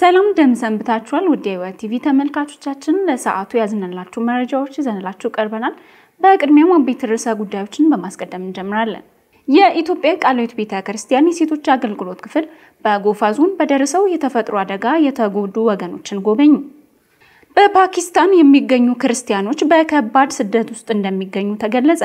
ሰላም ደም ሰንብታችኋል። ውድ የህይወት ቲቪ ተመልካቾቻችን ለሰዓቱ ያዝንላችሁ መረጃዎች ይዘንላችሁ ቀርበናል። በቅድሚያም አበይት ርዕሰ ጉዳዮችን በማስቀደም እንጀምራለን። የኢትዮጵያ ቃልዮት ቤተ ክርስቲያን የሴቶች አገልግሎት ክፍል በጎፋ ዞን በደረሰው የተፈጥሮ አደጋ የተጎዱ ወገኖችን ጎበኙ። በፓኪስታን የሚገኙ ክርስቲያኖች በከባድ ስደት ውስጥ እንደሚገኙ ተገለጸ።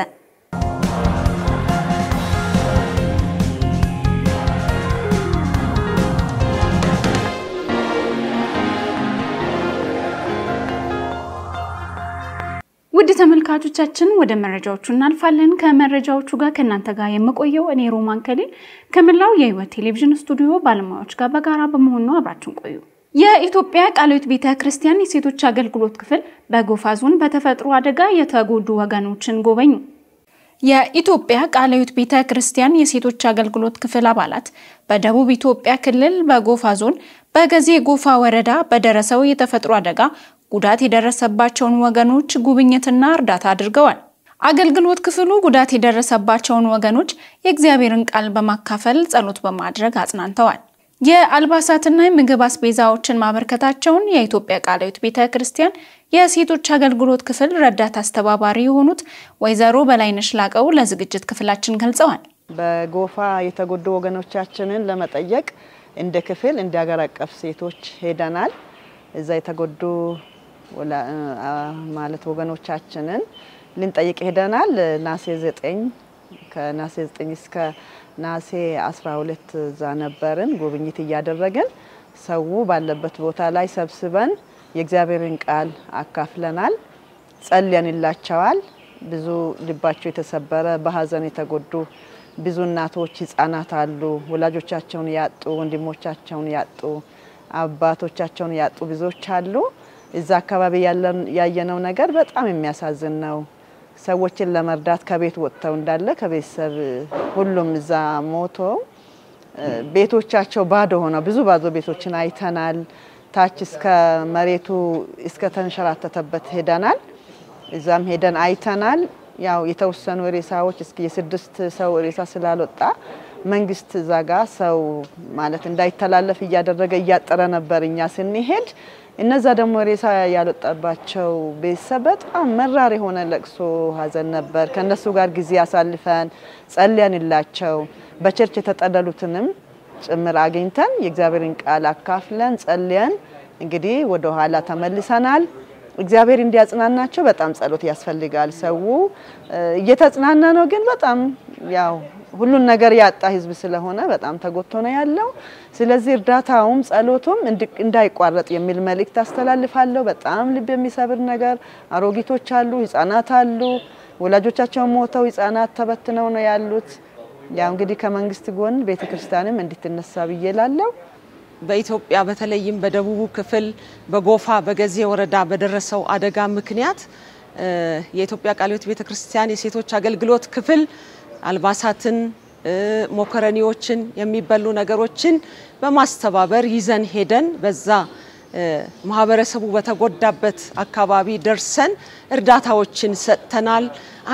ውድ ተመልካቾቻችን ወደ መረጃዎቹ እናልፋለን። ከመረጃዎቹ ጋር ከእናንተ ጋር የምቆየው እኔ ሮማን ከሌል ከመላው የህይወት ቴሌቪዥን ስቱዲዮ ባለሙያዎች ጋር በጋራ በመሆን ነው። አብራችን ቆዩ። የኢትዮጵያ ቃልዮት ቤተ ክርስቲያን የሴቶች አገልግሎት ክፍል በጎፋ ዞን በተፈጥሮ አደጋ የተጎዱ ወገኖችን ጎበኙ። የኢትዮጵያ ቃልዮት ቤተ ክርስቲያን የሴቶች አገልግሎት ክፍል አባላት በደቡብ ኢትዮጵያ ክልል በጎፋ ዞን በገዜ ጎፋ ወረዳ በደረሰው የተፈጥሮ አደጋ ጉዳት የደረሰባቸውን ወገኖች ጉብኝትና እርዳታ አድርገዋል። አገልግሎት ክፍሉ ጉዳት የደረሰባቸውን ወገኖች የእግዚአብሔርን ቃል በማካፈል ጸሎት በማድረግ አጽናንተዋል። የአልባሳትና የምግብ አስቤዛዎችን ማበርከታቸውን የኢትዮጵያ ቃለ ሕይወት ቤተ ክርስቲያን የሴቶች አገልግሎት ክፍል ረዳት አስተባባሪ የሆኑት ወይዘሮ በላይነሽ ላቀው ለዝግጅት ክፍላችን ገልጸዋል። በጎፋ የተጎዱ ወገኖቻችንን ለመጠየቅ እንደ ክፍል እንደ አቀፍ ሴቶች ሄደናል። እዛ የተጎዱ ማለት ወገኖቻችንን ልንጠይቅ ሄደናል። ናሴ ዘጠኝ ከናሴ ዘጠኝ እስከ ናሴ አስራ ሁለት እዛ ነበርን ጉብኝት እያደረግን ሰው ባለበት ቦታ ላይ ሰብስበን የእግዚአብሔርን ቃል አካፍለናል። ጸልየንላቸዋል። ብዙ ልባቸው የተሰበረ በሀዘን የተጎዱ ብዙ እናቶች፣ ህጻናት አሉ። ወላጆቻቸውን ያጡ፣ ወንድሞቻቸውን ያጡ፣ አባቶቻቸውን ያጡ ብዙዎች አሉ። እዛ አካባቢ ያየነው ነገር በጣም የሚያሳዝን ነው። ሰዎችን ለመርዳት ከቤት ወጥተው እንዳለ ከቤተሰብ ሁሉም እዛ ሞቶ ቤቶቻቸው ባዶ ሆነው ብዙ ባዶ ቤቶችን አይተናል። ታች እስከ መሬቱ እስከ ተንሸራተተበት ሄደናል። እዛም ሄደን አይተናል። ያው የተወሰኑ ሬሳዎች እስ የስድስት ሰው ሬሳ ስላልወጣ መንግስት እዛ ጋ ሰው ማለት እንዳይተላለፍ እያደረገ እያጠረ ነበር እኛ ስንሄድ እነዛ ደግሞ ሬሳ ያልወጣባቸው ቤተሰብ በጣም መራር የሆነ ለቅሶ ሀዘን ነበር። ከእነሱ ጋር ጊዜ አሳልፈን ጸልያንላቸው በቸርች የተጠለሉትንም ጭምር አግኝተን የእግዚአብሔርን ቃል አካፍለን ጸልያን እንግዲህ ወደ ኋላ ተመልሰናል። እግዚአብሔር እንዲያጽናናቸው በጣም ጸሎት ያስፈልጋል። ሰው እየተጽናና ነው፣ ግን በጣም ያው ሁሉን ነገር ያጣ ህዝብ ስለሆነ በጣም ተጎድቶ ነው ያለው። ስለዚህ እርዳታውም ጸሎቱም እንዳይቋረጥ የሚል መልእክት አስተላልፋለሁ። በጣም ልብ የሚሰብር ነገር አሮጊቶች አሉ፣ ህጻናት አሉ። ወላጆቻቸውን ሞተው ህጻናት ተበትነው ነው ያሉት። ያው እንግዲህ ከመንግስት ጎን ቤተ ክርስቲያንም እንድትነሳ ብዬ ላለው በኢትዮጵያ በተለይም በደቡቡ ክፍል በጎፋ በገዜ ወረዳ በደረሰው አደጋ ምክንያት የኢትዮጵያ ቃለ ሕይወት ቤተ ክርስቲያን የሴቶች አገልግሎት ክፍል አልባሳትን፣ ሞከረኒዎችን፣ የሚበሉ ነገሮችን በማስተባበር ይዘን ሄደን በዛ ማህበረሰቡ በተጎዳበት አካባቢ ደርሰን እርዳታዎችን ሰጥተናል።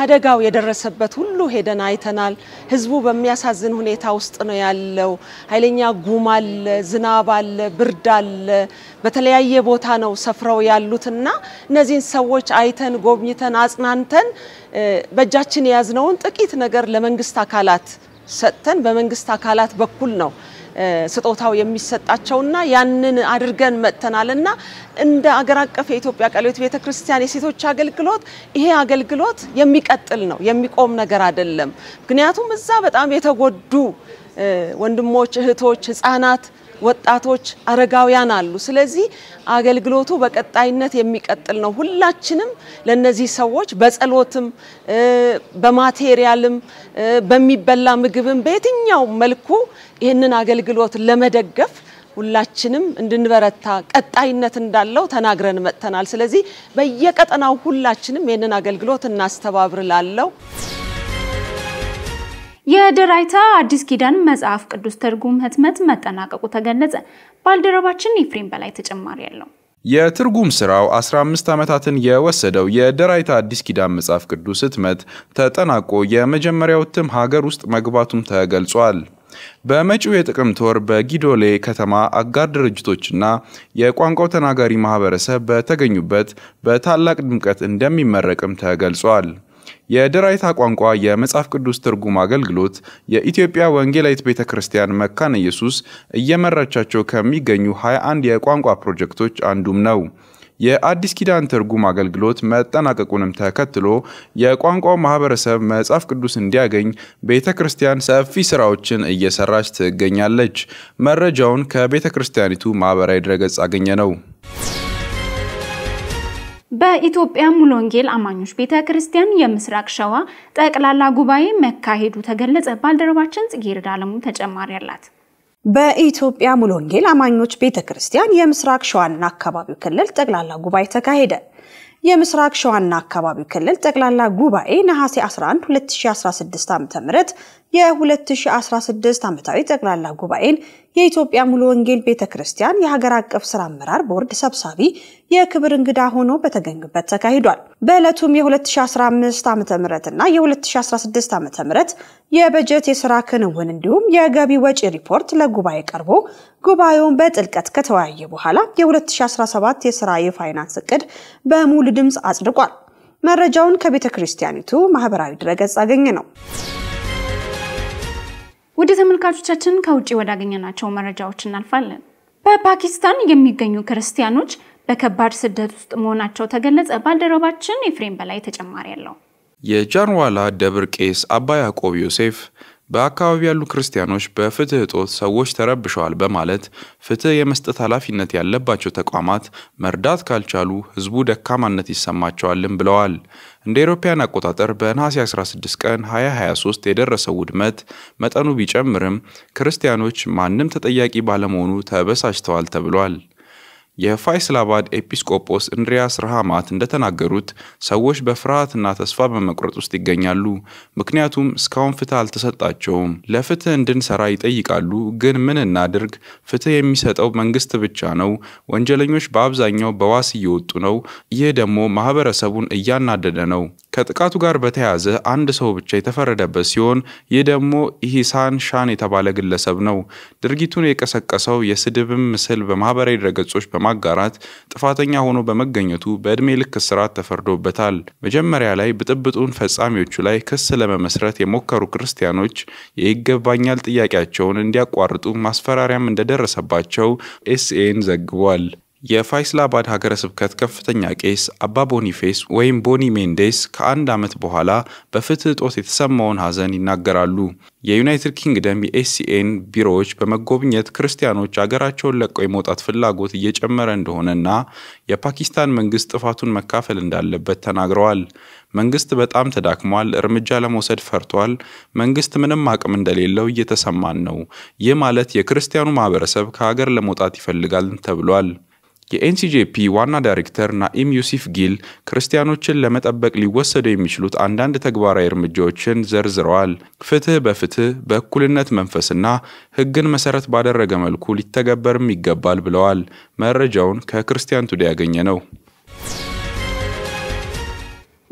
አደጋው የደረሰበት ሁሉ ሄደን አይተናል። ህዝቡ በሚያሳዝን ሁኔታ ውስጥ ነው ያለው። ኃይለኛ ጉም አለ፣ ዝናብ አለ፣ ብርድ አለ። በተለያየ ቦታ ነው ሰፍረው ያሉትና እነዚህን ሰዎች አይተን ጎብኝተን አጽናንተን በእጃችን የያዝነውን ጥቂት ነገር ለመንግስት አካላት ሰጥተን በመንግስት አካላት በኩል ነው ስጦታው የሚሰጣቸውና ያንን አድርገን መጥተናልና እንደ አገር አቀፍ የኢትዮጵያ ቃለ ሕይወት ቤተክርስቲያን የሴቶች አገልግሎት ይሄ አገልግሎት የሚቀጥል ነው፣ የሚቆም ነገር አይደለም። ምክንያቱም እዛ በጣም የተጎዱ ወንድሞች፣ እህቶች፣ ህጻናት ወጣቶች፣ አረጋውያን አሉ። ስለዚህ አገልግሎቱ በቀጣይነት የሚቀጥል ነው። ሁላችንም ለነዚህ ሰዎች በጸሎትም፣ በማቴሪያልም፣ በሚበላ ምግብም፣ በየትኛው መልኩ ይህንን አገልግሎት ለመደገፍ ሁላችንም እንድንበረታ ቀጣይነት እንዳለው ተናግረን መጥተናል። ስለዚህ በየቀጠናው ሁላችንም ይህንን አገልግሎት እናስተባብር ላለው የደራይታ አዲስ ኪዳን መጽሐፍ ቅዱስ ትርጉም ህትመት መጠናቀቁ ተገለጸ። ባልደረባችን ኤፍሬም በላይ ተጨማሪ ያለው የትርጉም ስራው 15 ዓመታትን የወሰደው የደራይታ አዲስ ኪዳን መጽሐፍ ቅዱስ ህትመት ተጠናቆ የመጀመሪያው እትም ሀገር ውስጥ መግባቱም ተገልጿል። በመጪው የጥቅምት ወር በጊዶሌ ከተማ አጋር ድርጅቶችና የቋንቋው ተናጋሪ ማህበረሰብ በተገኙበት በታላቅ ድምቀት እንደሚመረቅም ተገልጿል። የደራይታ ቋንቋ የመጽሐፍ ቅዱስ ትርጉም አገልግሎት የኢትዮጵያ ወንጌላዊት ቤተ ክርስቲያን መካነ ኢየሱስ እየመራቻቸው ከሚገኙ 21 የቋንቋ ፕሮጀክቶች አንዱም ነው። የአዲስ ኪዳን ትርጉም አገልግሎት መጠናቀቁንም ተከትሎ የቋንቋው ማህበረሰብ መጽሐፍ ቅዱስ እንዲያገኝ ቤተ ክርስቲያን ሰፊ ስራዎችን እየሰራች ትገኛለች። መረጃውን ከቤተ ክርስቲያኒቱ ማህበራዊ ድረገጽ አገኘ ነው። በኢትዮጵያ ሙሉ ወንጌል አማኞች ቤተ ክርስቲያን የምስራቅ ሸዋ ጠቅላላ ጉባኤ መካሄዱ ተገለጸ። ባልደረባችን ጽጌረዳ አለሙ ተጨማሪ አላት። በኢትዮጵያ ሙሉ ወንጌል አማኞች ቤተ ክርስቲያን የምስራቅ ሸዋና አካባቢው ክልል ጠቅላላ ጉባኤ ተካሄደ። የምስራቅ ሸዋና አካባቢው ክልል ጠቅላላ ጉባኤ ነሐሴ 11 2016 ዓ.ም የ2016 ዓመታዊ ጠቅላላ ጉባኤን የኢትዮጵያ ሙሉ ወንጌል ቤተ ክርስቲያን የሀገር አቀፍ ስራ አመራር ቦርድ ሰብሳቢ የክብር እንግዳ ሆኖ በተገኙበት ተካሂዷል። በዕለቱም የ2015 ዓ ም እና የ2016 ዓ ም የበጀት የስራ ክንውን እንዲሁም የገቢ ወጪ ሪፖርት ለጉባኤ ቀርቦ ጉባኤውን በጥልቀት ከተወያየ በኋላ የ2017 የስራ የፋይናንስ እቅድ በሙሉ ድምፅ አጽድቋል። መረጃውን ከቤተ ክርስቲያኒቱ ማህበራዊ ድረገጽ አገኘ ነው። ወደ ተመልካቾቻችን ከውጭ ወዳገኘናቸው መረጃዎች እናልፋለን። በፓኪስታን የሚገኙ ክርስቲያኖች በከባድ ስደት ውስጥ መሆናቸው ተገለጸ። ባልደረባችን ኤፍሬም በላይ ተጨማሪ አለው። የጃንዋላ ደብር ቄስ አባ ያዕቆብ ዮሴፍ በአካባቢ ያሉ ክርስቲያኖች በፍትህ እጦት ሰዎች ተረብሸዋል በማለት ፍትህ የመስጠት ኃላፊነት ያለባቸው ተቋማት መርዳት ካልቻሉ ህዝቡ ደካማነት ይሰማቸዋልም ብለዋል። እንደ አውሮፓውያን አቆጣጠር በነሐሴ 16 ቀን 2023 የደረሰው ውድመት መጠኑ ቢጨምርም ክርስቲያኖች ማንም ተጠያቂ ባለመሆኑ ተበሳጭተዋል ተብሏል። የፋይስላባድ ኤጲስቆጶስ እንድሪያስ ረሃማት እንደተናገሩት ሰዎች በፍርሃትና ተስፋ በመቁረጥ ውስጥ ይገኛሉ። ምክንያቱም እስካሁን ፍትህ አልተሰጣቸውም። ለፍትህ እንድንሰራ ይጠይቃሉ፣ ግን ምን እናድርግ? ፍትህ የሚሰጠው መንግስት ብቻ ነው። ወንጀለኞች በአብዛኛው በዋስ እየወጡ ነው። ይህ ደግሞ ማህበረሰቡን እያናደደ ነው። ከጥቃቱ ጋር በተያያዘ አንድ ሰው ብቻ የተፈረደበት ሲሆን ይህ ደግሞ ኢሂሳን ሻን የተባለ ግለሰብ ነው። ድርጊቱን የቀሰቀሰው የስድብም ምስል በማህበራዊ ድረገጾች በማጋራት ጥፋተኛ ሆኖ በመገኘቱ በዕድሜ ልክ እስራት ተፈርዶበታል። መጀመሪያ ላይ ብጥብጡን ፈጻሚዎቹ ላይ ክስ ለመመስረት የሞከሩ ክርስቲያኖች የይገባኛል ጥያቄያቸውን እንዲያቋርጡ ማስፈራሪያም እንደደረሰባቸው ኤስኤን ዘግቧል። የፋይስላ አባድ ሀገረ ስብከት ከፍተኛ ቄስ አባ ቦኒፌስ ወይም ቦኒ ሜንዴስ ከአንድ ዓመት በኋላ በፍትህ ጦት የተሰማውን ሐዘን ይናገራሉ። የዩናይትድ ኪንግደም የኤስሲኤን ቢሮዎች በመጎብኘት ክርስቲያኖች አገራቸውን ለቀው የመውጣት ፍላጎት እየጨመረ እንደሆነና የፓኪስታን መንግስት ጥፋቱን መካፈል እንዳለበት ተናግረዋል። መንግስት በጣም ተዳክሟል፣ እርምጃ ለመውሰድ ፈርቷል። መንግስት ምንም አቅም እንደሌለው እየተሰማን ነው። ይህ ማለት የክርስቲያኑ ማህበረሰብ ከሀገር ለመውጣት ይፈልጋል ተብሏል። የኤንሲጄፒ ዋና ዳይሬክተር ናኢም ዩሲፍ ጊል ክርስቲያኖችን ለመጠበቅ ሊወሰዱ የሚችሉት አንዳንድ ተግባራዊ እርምጃዎችን ዘርዝረዋል። ፍትህ በፍትህ በእኩልነት መንፈስና ህግን መሰረት ባደረገ መልኩ ሊተገበርም ይገባል ብለዋል። መረጃውን ከክርስቲያን ቱዴ ያገኘ ነው።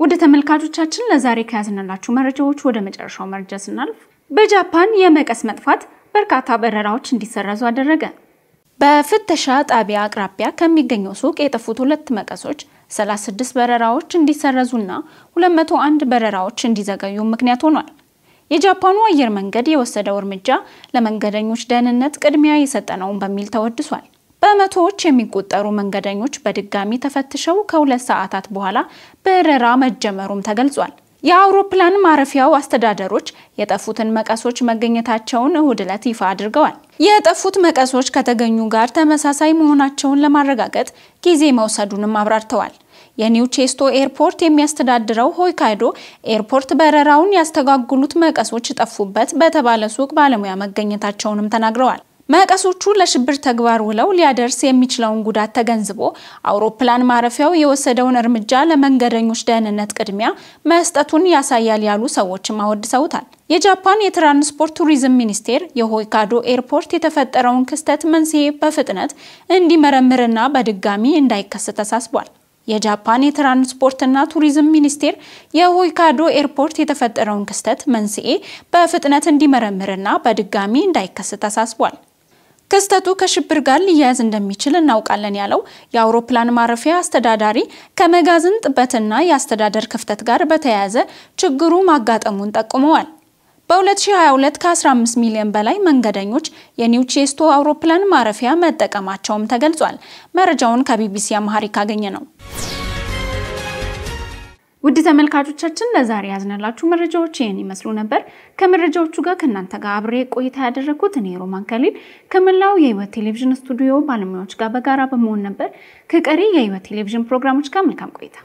ወደ ተመልካቾቻችን ለዛሬ ከያዝንላችሁ መረጃዎች ወደ መጨረሻው መረጃ ስናልፍ በጃፓን የመቀስ መጥፋት በርካታ በረራዎች እንዲሰረዙ አደረገ። በፍተሻ ጣቢያ አቅራቢያ ከሚገኘው ሱቅ የጠፉት ሁለት መቀሶች 36 በረራዎች እንዲሰረዙና 201 በረራዎች እንዲዘገዩ ምክንያት ሆኗል። የጃፓኑ አየር መንገድ የወሰደው እርምጃ ለመንገደኞች ደህንነት ቅድሚያ የሰጠ ነውን በሚል ተወድሷል። በመቶዎች የሚቆጠሩ መንገደኞች በድጋሚ ተፈትሸው ከሁለት ሰዓታት በኋላ በረራ መጀመሩም ተገልጿል። የአውሮፕላን ማረፊያው አስተዳደሮች የጠፉትን መቀሶች መገኘታቸውን እሁድ ዕለት ይፋ አድርገዋል። የጠፉት መቀሶች ከተገኙ ጋር ተመሳሳይ መሆናቸውን ለማረጋገጥ ጊዜ መውሰዱንም አብራርተዋል። የኒው ቼስቶ ኤርፖርት የሚያስተዳድረው ሆይካይዶ ኤርፖርት በረራውን ያስተጓጉሉት መቀሶች ጠፉበት በተባለ ሱቅ ባለሙያ መገኘታቸውንም ተናግረዋል። መቀሶቹ ለሽብር ተግባር ውለው ሊያደርስ የሚችለውን ጉዳት ተገንዝቦ አውሮፕላን ማረፊያው የወሰደውን እርምጃ ለመንገደኞች ደህንነት ቅድሚያ መስጠቱን ያሳያል ያሉ ሰዎችም አወድሰውታል። የጃፓን የትራንስፖርት ቱሪዝም ሚኒስቴር የሆይካዶ ኤርፖርት የተፈጠረውን ክስተት መንስኤ በፍጥነት እንዲመረምርና በድጋሚ እንዳይከሰት ተሳስቧል። የጃፓን የትራንስፖርትና ቱሪዝም ሚኒስቴር የሆይካዶ ኤርፖርት የተፈጠረውን ክስተት መንስኤ በፍጥነት እንዲመረምርና በድጋሚ እንዳይከሰት አሳስቧል። ክስተቱ ከሽብር ጋር ሊያያዝ እንደሚችል እናውቃለን ያለው የአውሮፕላን ማረፊያ አስተዳዳሪ ከመጋዘን ጥበትና የአስተዳደር ክፍተት ጋር በተያያዘ ችግሩ ማጋጠሙን ጠቁመዋል። በ2022 ከ15 ሚሊዮን በላይ መንገደኞች የኒውቼስቶ አውሮፕላን ማረፊያ መጠቀማቸውም ተገልጿል። መረጃውን ከቢቢሲ አማርኛ ያገኘ ነው። ውድ ተመልካቾቻችን ለዛሬ ያዝነላችሁ መረጃዎች ይህን ይመስሉ ነበር። ከመረጃዎቹ ጋር ከእናንተ ጋር አብሬ ቆይታ ያደረግኩት እኔ ሮማን ከሊል ከመላው የህይወት ቴሌቪዥን ስቱዲዮ ባለሙያዎች ጋር በጋራ በመሆን ነበር። ከቀሪ የህይወት ቴሌቪዥን ፕሮግራሞች ጋር መልካም ቆይታ